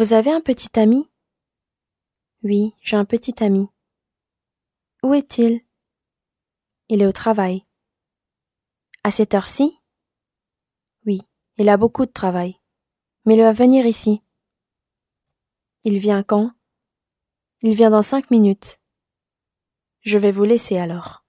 Vous avez un petit ami Oui, j'ai un petit ami. Où est-il Il est au travail. À cette heure-ci Oui, il a beaucoup de travail. Mais il va venir ici. Il vient quand Il vient dans cinq minutes. Je vais vous laisser alors.